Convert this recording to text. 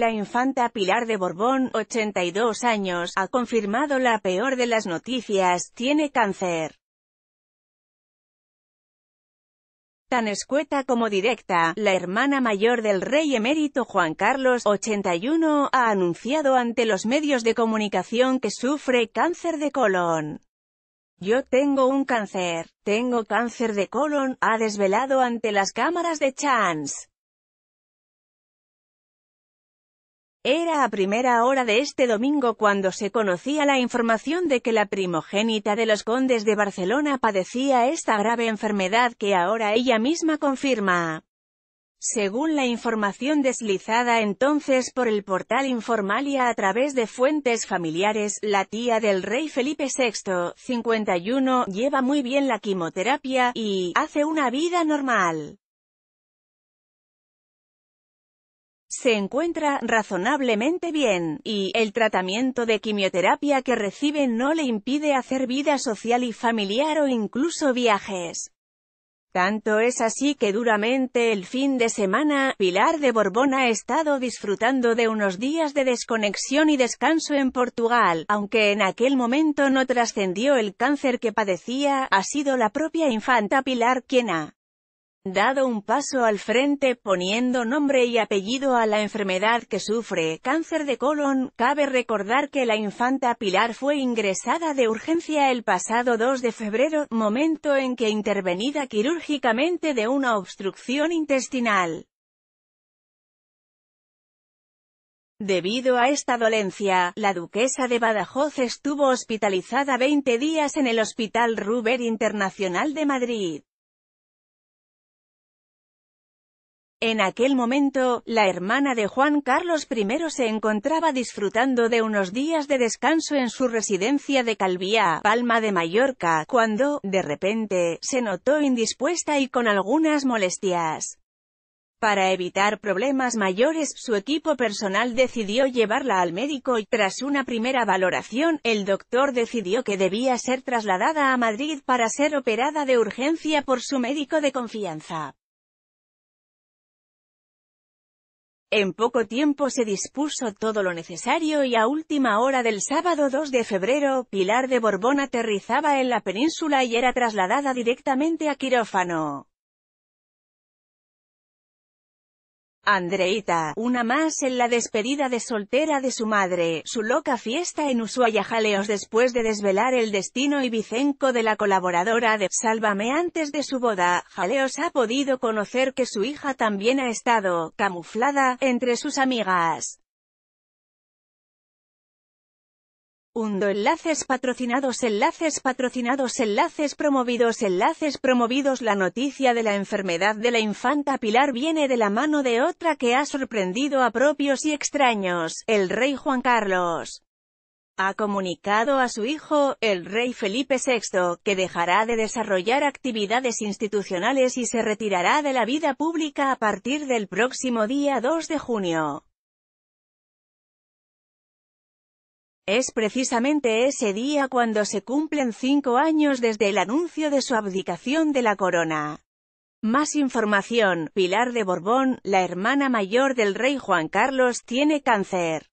La infanta Pilar de Borbón, 82 años, ha confirmado la peor de las noticias, tiene cáncer. Tan escueta como directa, la hermana mayor del rey emérito Juan Carlos, 81, ha anunciado ante los medios de comunicación que sufre cáncer de colon. Yo tengo un cáncer, tengo cáncer de colon, ha desvelado ante las cámaras de Chance. Era a primera hora de este domingo cuando se conocía la información de que la primogénita de los condes de Barcelona padecía esta grave enfermedad que ahora ella misma confirma. Según la información deslizada entonces por el portal Informalia a través de fuentes familiares, la tía del rey Felipe VI, 51, lleva muy bien la quimioterapia, y hace una vida normal. se encuentra razonablemente bien, y el tratamiento de quimioterapia que recibe no le impide hacer vida social y familiar o incluso viajes. Tanto es así que duramente el fin de semana, Pilar de Borbón ha estado disfrutando de unos días de desconexión y descanso en Portugal, aunque en aquel momento no trascendió el cáncer que padecía, ha sido la propia infanta Pilar quien ha dado un paso al frente poniendo nombre y apellido a la enfermedad que sufre, cáncer de colon. Cabe recordar que la infanta Pilar fue ingresada de urgencia el pasado 2 de febrero, momento en que intervenida quirúrgicamente de una obstrucción intestinal. Debido a esta dolencia, la duquesa de Badajoz estuvo hospitalizada 20 días en el Hospital Ruber Internacional de Madrid. En aquel momento, la hermana de Juan Carlos I se encontraba disfrutando de unos días de descanso en su residencia de Calvía, Palma de Mallorca, cuando, de repente, se notó indispuesta y con algunas molestias. Para evitar problemas mayores, su equipo personal decidió llevarla al médico y, tras una primera valoración, el doctor decidió que debía ser trasladada a Madrid para ser operada de urgencia por su médico de confianza. En poco tiempo se dispuso todo lo necesario y a última hora del sábado 2 de febrero, Pilar de Borbón aterrizaba en la península y era trasladada directamente a quirófano. Andreita, una más en la despedida de soltera de su madre, su loca fiesta en Ushuaia Jaleos después de desvelar el destino y Vicenco de la colaboradora de Sálvame antes de su boda, Jaleos ha podido conocer que su hija también ha estado, camuflada, entre sus amigas. Hundo enlaces patrocinados enlaces patrocinados enlaces promovidos enlaces promovidos La noticia de la enfermedad de la infanta Pilar viene de la mano de otra que ha sorprendido a propios y extraños, el rey Juan Carlos. Ha comunicado a su hijo, el rey Felipe VI, que dejará de desarrollar actividades institucionales y se retirará de la vida pública a partir del próximo día 2 de junio. Es precisamente ese día cuando se cumplen cinco años desde el anuncio de su abdicación de la corona. Más información, Pilar de Borbón, la hermana mayor del rey Juan Carlos, tiene cáncer.